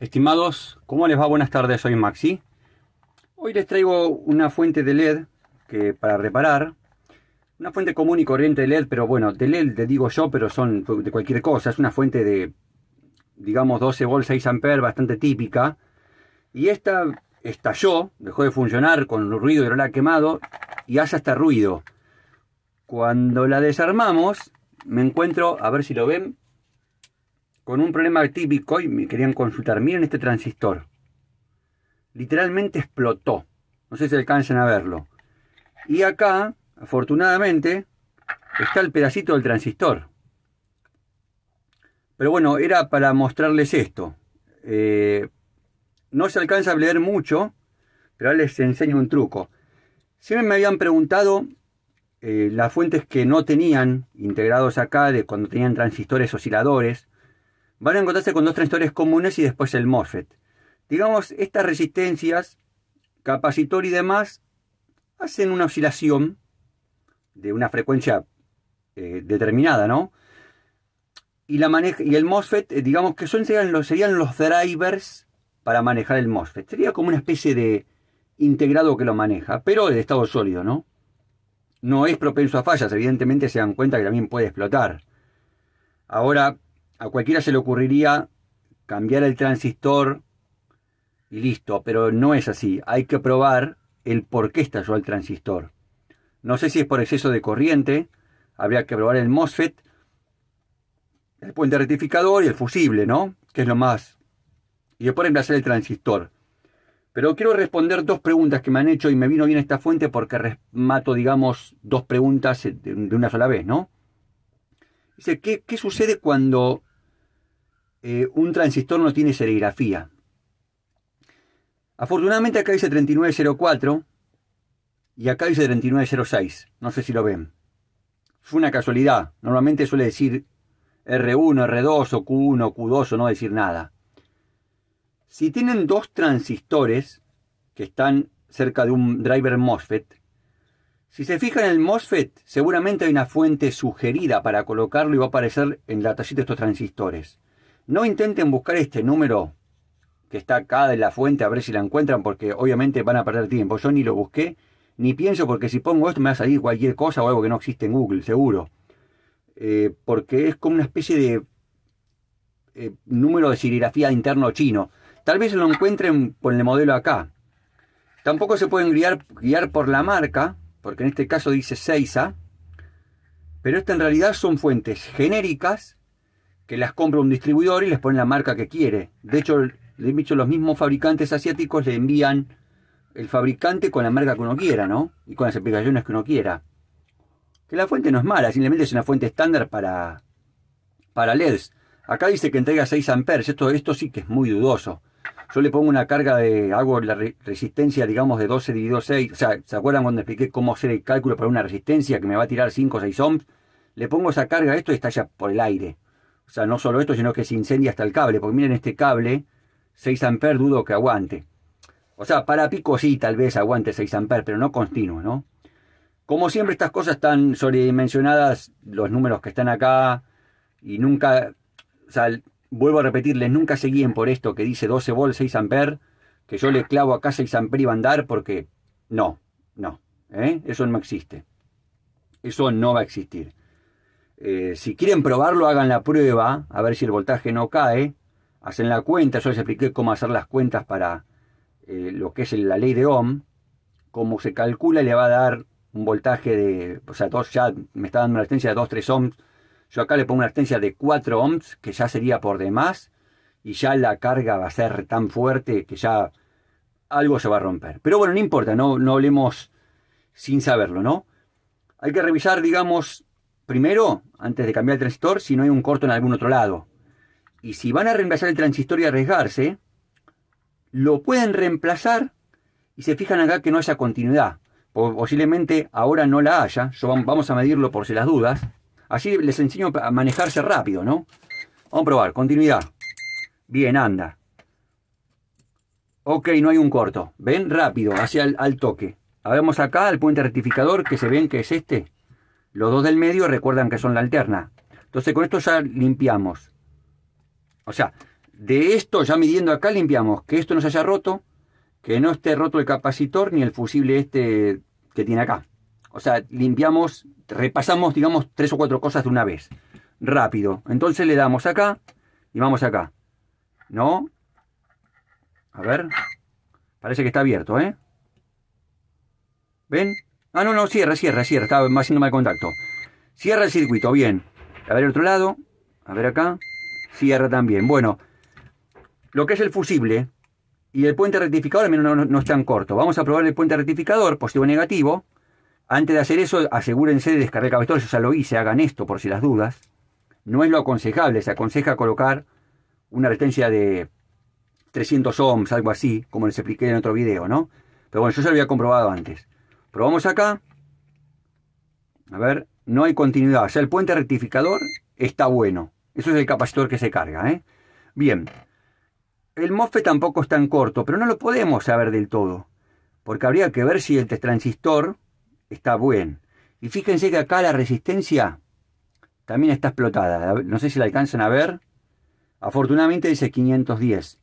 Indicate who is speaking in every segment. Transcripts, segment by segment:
Speaker 1: Estimados, ¿cómo les va? Buenas tardes, soy Maxi. Hoy les traigo una fuente de LED que para reparar, una fuente común y corriente de LED, pero bueno, de e LED te digo yo, pero son de cualquier cosa, es una fuente de digamos 12 volts 6 a bastante típica. Y esta estalló, dejó de funcionar con el ruido y ha quemado y hace hasta ruido. Cuando la desarmamos, me encuentro, a ver si lo ven, con un problema típico y me querían consultar. Miren este transistor. Literalmente explotó. No sé si alcanzan a verlo. Y acá, afortunadamente, está el pedacito del transistor. Pero bueno, era para mostrarles esto. Eh, no se alcanza a leer mucho, pero ahora les enseño un truco. Siempre me habían preguntado eh, las fuentes que no tenían integrados acá de cuando tenían transistores osciladores van a encontrarse con dos transistores comunes y después el MOSFET. Digamos, estas resistencias, capacitor y demás, hacen una oscilación de una frecuencia eh, determinada, ¿no? Y, la maneja, y el MOSFET, eh, digamos que son, serían, los, serían los drivers para manejar el MOSFET. Sería como una especie de integrado que lo maneja, pero de estado sólido, ¿no? No es propenso a fallas, evidentemente se dan cuenta que también puede explotar. Ahora, a cualquiera se le ocurriría cambiar el transistor y listo, pero no es así. Hay que probar el por qué estalló el transistor. No sé si es por exceso de corriente, habría que probar el MOSFET, el puente rectificador y el fusible, ¿no? Que es lo más. Y después reemplazar el transistor. Pero quiero responder dos preguntas que me han hecho y me vino bien esta fuente porque mato, digamos, dos preguntas de una sola vez, ¿no? Dice, ¿qué, sucede cuando eh, un transistor no tiene serigrafía? Afortunadamente acá dice 3904 y acá dice 3906. No sé si lo ven. Es una casualidad. Normalmente suele decir R1, R2 o Q1, Q2 o no decir nada. Si tienen dos transistores que están cerca de un driver MOSFET, si se fijan en el MOSFET, seguramente hay una fuente sugerida para colocarlo y va a aparecer en la tallita de estos transistores. No intenten buscar este número que está acá de la fuente a ver si la encuentran porque obviamente van a perder tiempo. Yo ni lo busqué ni pienso porque si pongo esto me va a salir cualquier cosa o algo que no existe en Google, seguro. Eh, porque es como una especie de eh, número de serigrafía interno chino. Tal vez lo encuentren con el modelo acá. Tampoco se pueden guiar por la marca, porque en este caso dice 6A, pero estas en realidad son fuentes genéricas que las compra un distribuidor y les pone la marca que quiere. De hecho, los mismos fabricantes asiáticos le envían el fabricante con la marca que uno quiera, ¿no? Y con las aplicaciones que uno quiera. Que la fuente no es mala, simplemente es una fuente estándar para, para LEDs. Acá dice que entrega 6 amperes, esto, esto sí que es muy dudoso yo le pongo una carga de, hago la resistencia, digamos, de 12 dividido 6. O sea, ¿se acuerdan cuando expliqué cómo hacer el cálculo para una resistencia que me va a tirar 5 o 6 ohms? Le pongo esa carga a esto y ya por el aire. O sea, no solo esto, sino que se incendia hasta el cable. Porque miren este cable, 6 amperes dudo que aguante. O sea, para pico sí, tal vez aguante 6 amperes, pero no continuo, ¿no? Como siempre, estas cosas están sobredimensionadas, los números que están acá, y nunca, vuelvo a repetirles, nunca se guíen por esto que dice 12 volts, 6 amperes, que yo le clavo acá 6 amperes y va a andar porque no, no, ¿eh? eso no existe. Eso no va a existir. Eh, si quieren probarlo, hagan la prueba, a ver si el voltaje no cae. Hacen la cuenta, yo les expliqué cómo hacer las cuentas para eh, lo que es la ley de Ohm, cómo se calcula y le va a dar un voltaje de, o sea, dos, ya me está dando una resistencia de 2-3 ohms yo acá le pongo una resistencia de 4 ohms, que ya sería por demás, y ya la carga va a ser tan fuerte que ya algo se va a romper. Pero bueno, no importa, no, no hablemos sin saberlo, ¿no? Hay que revisar, digamos, primero, antes de cambiar el transistor, si no hay un corto en algún otro lado. Y si van a reemplazar el transistor y arriesgarse, lo pueden reemplazar y se fijan acá que no haya continuidad. Posiblemente ahora no la haya, yo vamos a medirlo por si las dudas. Así les enseño a manejarse rápido, ¿no? Vamos a probar, continuidad. Bien, anda. Ok, no hay un corto. Ven rápido, hacia el al toque. Vemos acá el puente rectificador que se ven que es este. Los dos del medio recuerdan que son la alterna. Entonces con esto ya limpiamos. O sea, de esto ya midiendo acá limpiamos que esto no se haya roto, que no esté roto el capacitor ni el fusible este que tiene acá. O sea, limpiamos repasamos, digamos, tres o cuatro cosas de una vez. Rápido. Entonces le damos acá y vamos acá. ¿No? A ver. Parece que está abierto, ¿eh? ¿Ven? Ah, no, no, cierra, cierra, cierra. Estaba haciendo mal contacto. Cierra el circuito, bien. A ver el otro lado. A ver acá. Cierra también. Bueno, lo que es el fusible y el puente rectificador, al menos no, es tan corto. Vamos a probar el puente rectificador, positivo negativo. Antes de hacer eso, asegúrense de descargar el capacitor. Yo ya lo hice, hagan esto por si las dudas. No es lo aconsejable, se aconseja colocar una resistencia de 300 ohms, algo así, como les expliqué en otro video, ¿no? Pero bueno, yo ya lo había comprobado antes. Probamos acá. A ver, no hay continuidad. O sea, el puente rectificador está bueno. Eso es el capacitor que se carga, ¿eh? Bien. El MOSFET tampoco es tan corto, pero no lo podemos saber del todo. Porque habría que ver si el transistor está buen. Y fíjense que acá la resistencia también está explotada. No sé si la alcanzan a ver. Afortunadamente dice 510.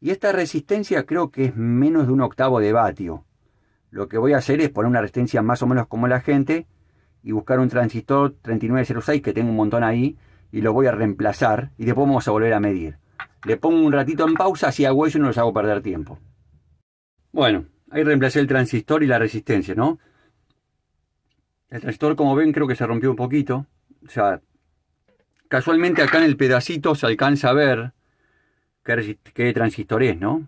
Speaker 1: Y esta resistencia creo que es menos de un octavo de vatio. Lo que voy a hacer es poner una resistencia más o menos como la gente y buscar un transistor 3906 que tengo un montón ahí y lo voy a reemplazar y después vamos a volver a medir. Le pongo un ratito en pausa, si hago eso no les hago perder tiempo. Bueno, ahí reemplacé el transistor y la resistencia, ¿no? El transistor, como ven, creo que se rompió un poquito. O sea, casualmente acá en el pedacito se alcanza a ver qué, transistor es, ¿no?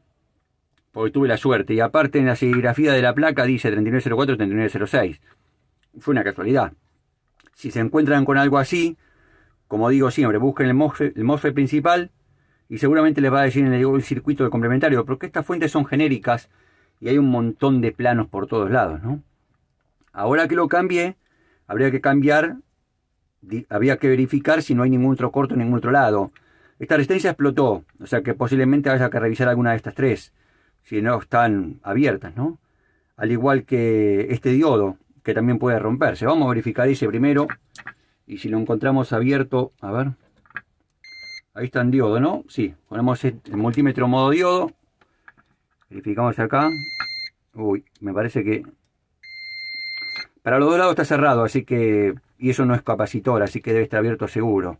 Speaker 1: Porque tuve la suerte. Y aparte en la serigrafía de la placa dice 3904-3906. Fue una casualidad. Si se encuentran con algo así, como digo siempre, busquen el MOSFET, principal y seguramente les va a decir en el, el circuito de complementario, porque estas fuentes son genéricas y hay un montón de planos por todos lados, ¿no? Ahora que lo cambié, habría que cambiar, había que verificar si no hay ningún otro corto en ningún otro lado. Esta resistencia explotó, o sea que posiblemente haya que revisar alguna de estas tres, si no están abiertas, ¿no? Al igual que este diodo, que también puede romperse. Vamos a verificar ese primero, y si lo encontramos abierto, a ver, ahí está el diodo, ¿no? Sí, ponemos el multímetro modo diodo, verificamos acá, uy, me parece que para los dos lados está cerrado, así que. Y eso no es capacitor, así que debe estar abierto seguro.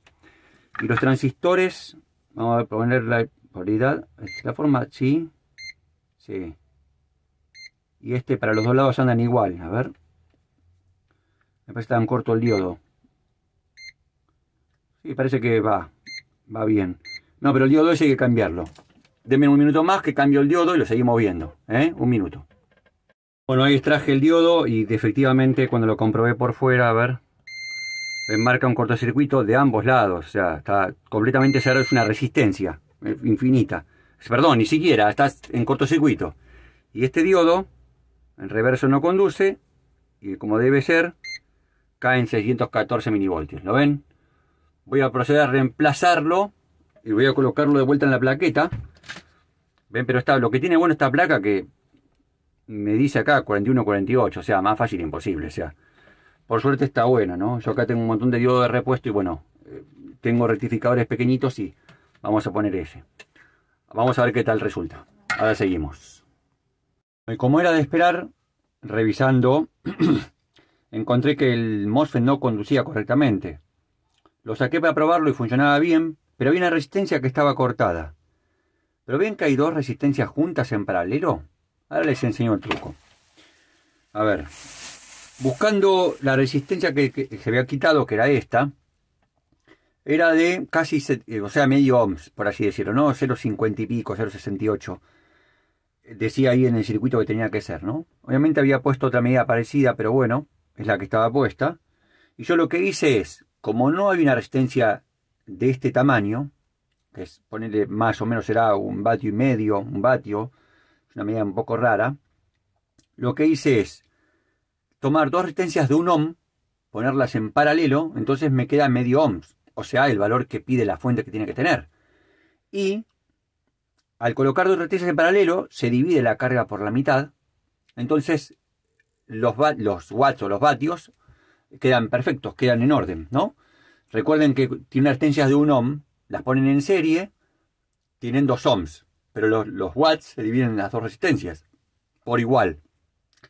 Speaker 1: Y los transistores, vamos a poner la polaridad, la forma, sí. Sí. Y este para los dos lados andan igual, a ver. Me parece tan corto el diodo. Sí, parece que va. Va bien. No, pero el diodo ese hay que cambiarlo. Denme un minuto más que cambio el diodo y lo seguimos viendo. ¿eh? Un minuto. Bueno, ahí extraje el diodo y efectivamente cuando lo comprobé por fuera, a ver, marca un cortocircuito de ambos lados, o sea, está completamente cerrado, es una resistencia eh, infinita. Perdón, ni siquiera, está en cortocircuito. Y este diodo, en reverso no conduce, y como debe ser, cae en 614 milivoltios, ¿lo ven? Voy a proceder a reemplazarlo y voy a colocarlo de vuelta en la plaqueta. ¿Ven? Pero está, lo que tiene bueno esta placa que me dice acá 41-48, o sea, más fácil imposible, o sea. Por suerte está bueno, ¿no? Yo acá tengo un montón de diodo de repuesto y bueno, eh, tengo rectificadores pequeñitos y vamos a poner ese. Vamos a ver qué tal resulta. Ahora seguimos. como era de esperar, revisando, encontré que el MOSFET no conducía correctamente. Lo saqué para probarlo y funcionaba bien, pero había una resistencia que estaba cortada. ¿Pero ven que hay dos resistencias juntas en paralelo? Ahora les enseño el truco. A ver, buscando la resistencia que, se había quitado, que era esta, era de casi, eh, o sea, medio ohms, por así decirlo, ¿no? 0,50 y pico, 0,68. Decía ahí en el circuito que tenía que ser, ¿no? Obviamente había puesto otra medida parecida, pero bueno, es la que estaba puesta. Y yo lo que hice es, como no hay una resistencia de este tamaño, que es ponerle más o menos será un vatio y medio, un vatio, es una medida un poco rara, lo que hice es tomar dos resistencias de un ohm, ponerlas en paralelo, entonces me queda medio ohm, o sea, el valor que pide la fuente que tiene que tener. Y al colocar dos resistencias en paralelo, se divide la carga por la mitad, entonces los, los watts o los vatios quedan perfectos, quedan en orden, ¿no? Recuerden que tiene resistencias de un ohm, las ponen en serie, tienen dos ohms, pero los, watts se dividen en las dos resistencias, por igual.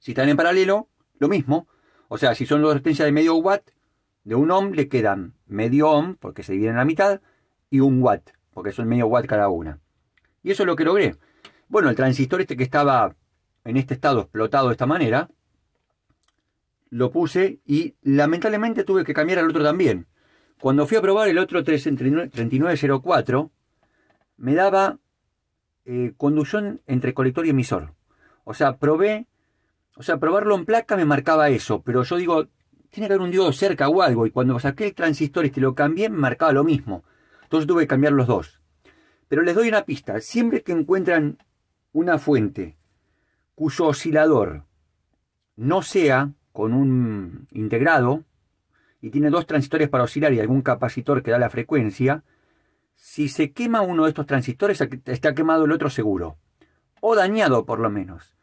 Speaker 1: Si están en paralelo, lo mismo. O sea, si son dos resistencias de medio watt, de un ohm le quedan medio ohm, porque se dividen en la mitad, y un watt, porque son medio watt cada una. Y eso es lo que logré. Bueno, el transistor este que estaba en este estado explotado de esta manera, lo puse y lamentablemente tuve que cambiar al otro también. Cuando fui a probar el otro 3904, me daba eh, conducción entre colector y emisor. O sea, probé, o sea, probarlo en placa me marcaba eso, pero yo digo, tiene que haber un diodo cerca o algo, y cuando saqué el transistor y te lo cambié, me marcaba lo mismo. Entonces tuve que cambiar los dos. Pero les doy una pista, siempre que encuentran una fuente cuyo oscilador no sea con un integrado y tiene dos transistores para oscilar y algún capacitor que da la frecuencia, si se quema uno de estos transistores, está quemado el otro seguro. O dañado por lo menos.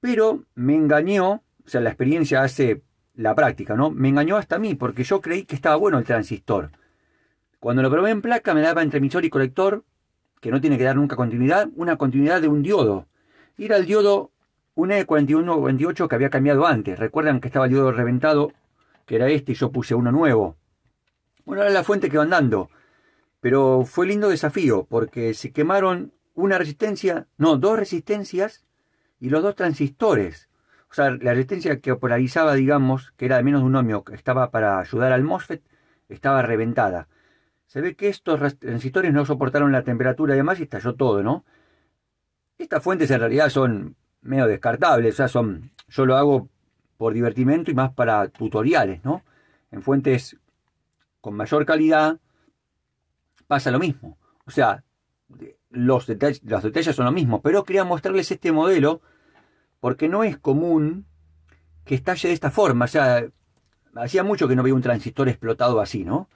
Speaker 1: Pero me engañó, o sea, la experiencia hace la práctica, ¿no? Me engañó hasta a mí, porque yo creí que estaba bueno el transistor. Cuando lo probé en placa, me daba entre emisor y colector, que no tiene que dar nunca continuidad, una continuidad de un diodo. Y era el diodo un e 4128 que había cambiado antes. Recuerdan que estaba el diodo reventado, que era este, y yo puse uno nuevo. Bueno, era la fuente que va andando. Pero fue lindo desafío porque se quemaron una resistencia, no, dos resistencias y los dos transistores. O sea, la resistencia que polarizaba, digamos, que era de menos de un ohmio, que estaba para ayudar al MOSFET, estaba reventada. Se ve que estos transistores no soportaron la temperatura y demás y estalló todo, ¿no? Estas fuentes en realidad son medio descartables, o sea, son, yo lo hago por divertimento y más para tutoriales, ¿no? En fuentes con mayor calidad, pasa lo mismo. O sea, los detalles, son lo mismo, pero quería mostrarles este modelo porque no es común que estalle de esta forma. O sea, hacía mucho que no veía un transistor explotado así, ¿no?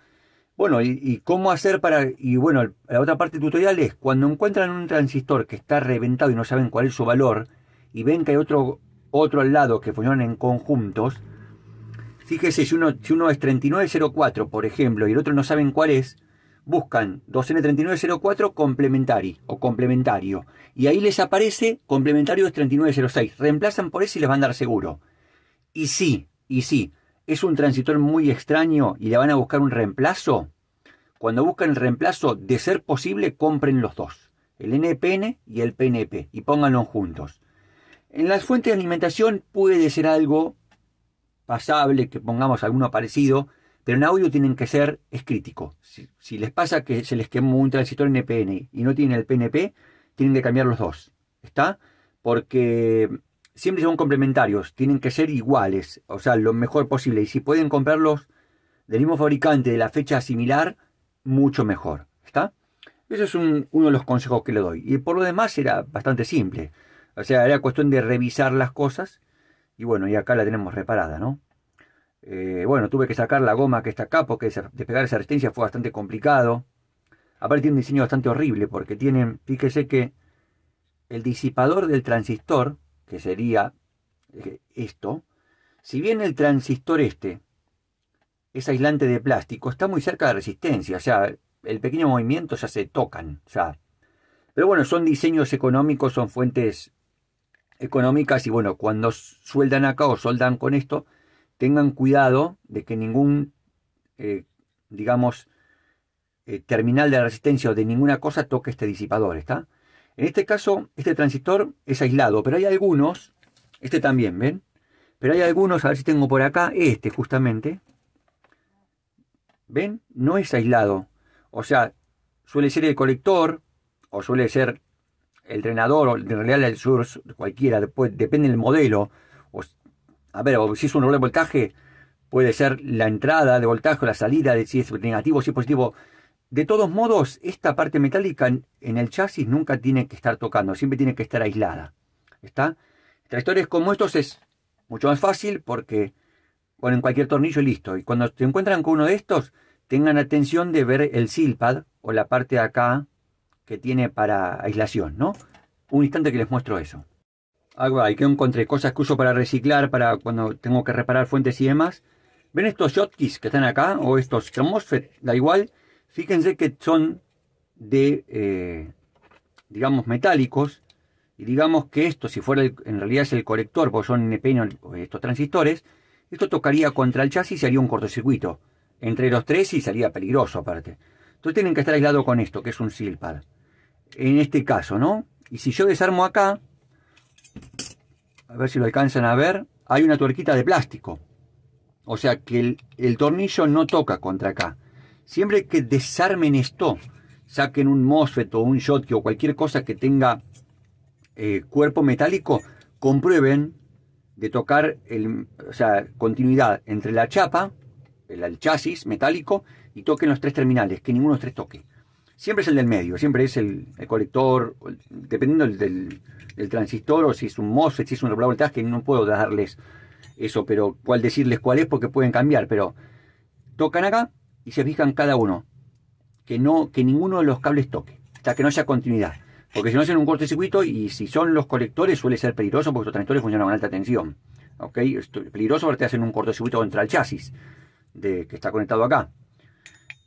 Speaker 1: Bueno, y, cómo hacer para. Y bueno, la otra parte del tutorial es cuando encuentran un transistor que está reventado y no saben cuál es su valor, y ven que hay otro, otro al lado que funcionan en conjuntos. Fíjese, si uno, si uno es 3904, por ejemplo, y el otro no saben cuál es, buscan 2N3904 complementari o complementario. Y ahí les aparece complementario es 3906. Reemplazan por ese y les van a dar seguro. Y sí, y sí, es un transitor muy extraño y le van a buscar un reemplazo. Cuando buscan el reemplazo, de ser posible, compren los dos. El NPN y el PNP y pónganlos juntos. En las fuentes de alimentación puede ser algo pasable que pongamos alguno parecido, pero en audio tienen que ser, es crítico. Si, les pasa que se les quemó un transistor en y no tienen el PNP, tienen que cambiar los dos. ¿Está? Porque siempre son complementarios, tienen que ser iguales, o sea, lo mejor posible. Y si pueden comprarlos del mismo fabricante de la fecha similar, mucho mejor. ¿Está? Ese es uno de los consejos que le doy. Y por lo demás era bastante simple. O sea, era cuestión de revisar las cosas. Y bueno, y acá la tenemos reparada, ¿no? Eh, bueno, tuve que sacar la goma que está acá porque despegar esa resistencia fue bastante complicado. Aparte tiene un diseño bastante horrible porque tienen, fíjese que el disipador del transistor, que sería eh, esto, si bien el transistor este es aislante de plástico, está muy cerca de resistencia, o sea, el pequeño movimiento ya se tocan, ya. Pero bueno, son diseños económicos, son fuentes económicas y bueno, cuando sueldan acá o soldan con esto, tengan cuidado de que ningún, eh, digamos, eh, terminal de la resistencia o de ninguna cosa toque este disipador, ¿está? En este caso, este transistor es aislado, pero hay algunos, este también, ¿ven? Pero hay algunos, a ver si tengo por acá, este justamente, ¿ven? No es aislado, o sea, suele ser el colector, o suele ser el drenador, o en realidad el source, cualquiera, después, depende del modelo, o, a ver, si es un nuevo voltaje, puede ser la entrada de voltaje o la salida, de si es negativo, o si es positivo. De todos modos, esta parte metálica en el chasis nunca tiene que estar tocando, siempre tiene que estar aislada. ¿Está? Tractores como estos es mucho más fácil porque ponen cualquier tornillo y listo. Y cuando se encuentran con uno de estos, tengan atención de ver el silpad o la parte de acá que tiene para aislación, ¿no? Un instante que les muestro eso. Hay que encontrar cosas que uso para reciclar, para cuando tengo que reparar fuentes y demás. ¿Ven estos shotkeys que están acá? O estos MOSFET, da igual. Fíjense que son de, eh, digamos, metálicos. Y digamos que esto, si fuera en realidad es el colector, porque son NPN estos transistores, esto tocaría contra el chasis y haría un cortocircuito. Entre los tres y sería peligroso aparte. Entonces tienen que estar aislados con esto, que es un silpar. En este caso, ¿no? Y si yo desarmo acá, a ver si lo alcanzan a ver, hay una tuerquita de plástico. O sea que el, tornillo no toca contra acá. Siempre que desarmen esto, saquen un MOSFET o un Schottky o cualquier cosa que tenga eh, cuerpo metálico, comprueben de tocar el, o sea, continuidad entre la chapa, el chasis metálico, y toquen los tres terminales, que ninguno de los tres toque siempre es el del medio, siempre es el, colector, dependiendo del, del, transistor o si es un MOSFET, si es un regulador de voltaje, no puedo darles eso, pero cuál decirles cuál es porque pueden cambiar, pero tocan acá y se fijan cada uno, que, no, que ninguno de los cables toque, hasta que no haya continuidad. Porque si no hacen un cortocircuito y si son los colectores suele ser peligroso porque los transistores funcionan con alta tensión. ¿ok? es peligroso porque te hacen un cortocircuito contra el chasis de, que está conectado acá.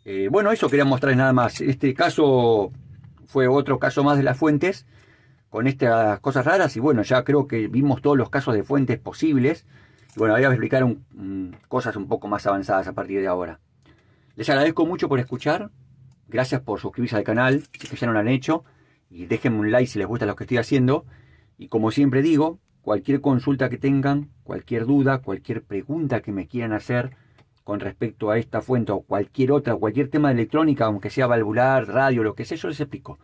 Speaker 1: Eh, bueno, eso quería mostrarles nada más. Este caso fue otro caso más de las fuentes, con estas cosas raras, y bueno, ya creo que vimos todos los casos de fuentes posibles. Y bueno, ahora voy a explicar cosas un poco más avanzadas a partir de ahora. Les agradezco mucho por escuchar. Gracias por suscribirse al canal, si que ya no lo han hecho. Y déjenme un like si les gusta lo que estoy haciendo. Y como siempre digo, cualquier consulta que tengan, cualquier duda, cualquier pregunta que me quieran hacer, con respecto a esta fuente o cualquier otra, cualquier tema de electrónica, aunque sea valvular, radio, lo que sea, yo les explico.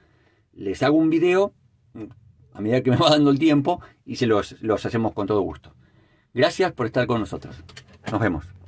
Speaker 1: Les hago un video mm, a medida que me va dando el tiempo y se los, los hacemos con todo gusto. Gracias por estar con nosotros. Nos vemos.